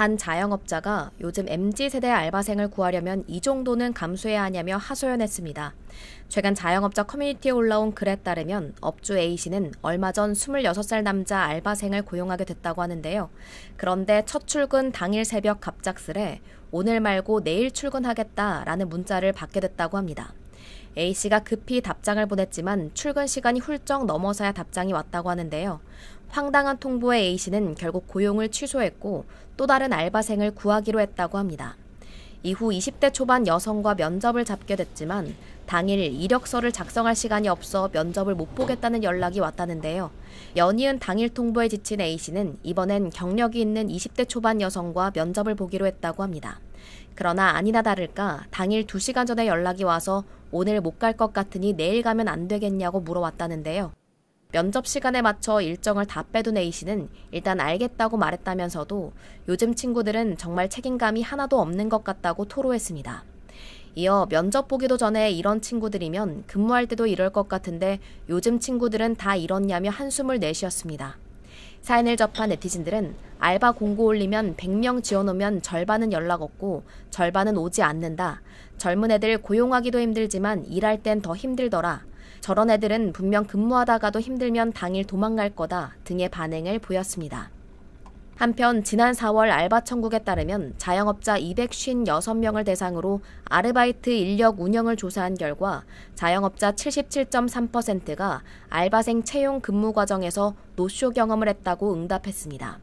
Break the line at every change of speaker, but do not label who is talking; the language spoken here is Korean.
한 자영업자가 요즘 MZ세대 알바생을 구하려면 이 정도는 감수해야 하냐며 하소연했습니다. 최근 자영업자 커뮤니티에 올라온 글에 따르면 업주 A씨는 얼마 전 26살 남자 알바생을 고용하게 됐다고 하는데요. 그런데 첫 출근 당일 새벽 갑작스레 오늘 말고 내일 출근하겠다라는 문자를 받게 됐다고 합니다. A씨가 급히 답장을 보냈지만 출근 시간이 훌쩍 넘어서야 답장이 왔다고 하는데요. 황당한 통보에 A씨는 결국 고용을 취소했고 또 다른 알바생을 구하기로 했다고 합니다. 이후 20대 초반 여성과 면접을 잡게 됐지만 당일 이력서를 작성할 시간이 없어 면접을 못 보겠다는 연락이 왔다는데요. 연이은 당일 통보에 지친 A씨는 이번엔 경력이 있는 20대 초반 여성과 면접을 보기로 했다고 합니다. 그러나 아니나 다를까 당일 2시간 전에 연락이 와서 오늘 못 갈 것 같으니 내일 가면 안 되겠냐고 물어왔다는데요. 면접 시간에 맞춰 일정을 다 빼둔 A씨는 일단 알겠다고 말했다면서도 요즘 친구들은 정말 책임감이 하나도 없는 것 같다고 토로했습니다. 이어 면접 보기도 전에 이런 친구들이면 근무할 때도 이럴 것 같은데 요즘 친구들은 다 이렇냐며 한숨을 내쉬었습니다. 사인을 접한 네티즌들은 알바 공고 올리면 100명 지원오면 절반은 연락 없고 절반은 오지 않는다. 젊은 애들 고용하기도 힘들지만 일할 땐 더 힘들더라. 저런 애들은 분명 근무하다가도 힘들면 당일 도망갈 거다 등의 반응을 보였습니다. 한편 지난 4월 알바 천국에 따르면 자영업자 256명을 대상으로 아르바이트 인력 운영을 조사한 결과 자영업자 77.3%가 알바생 채용 근무 과정에서 노쇼 경험을 했다고 응답했습니다.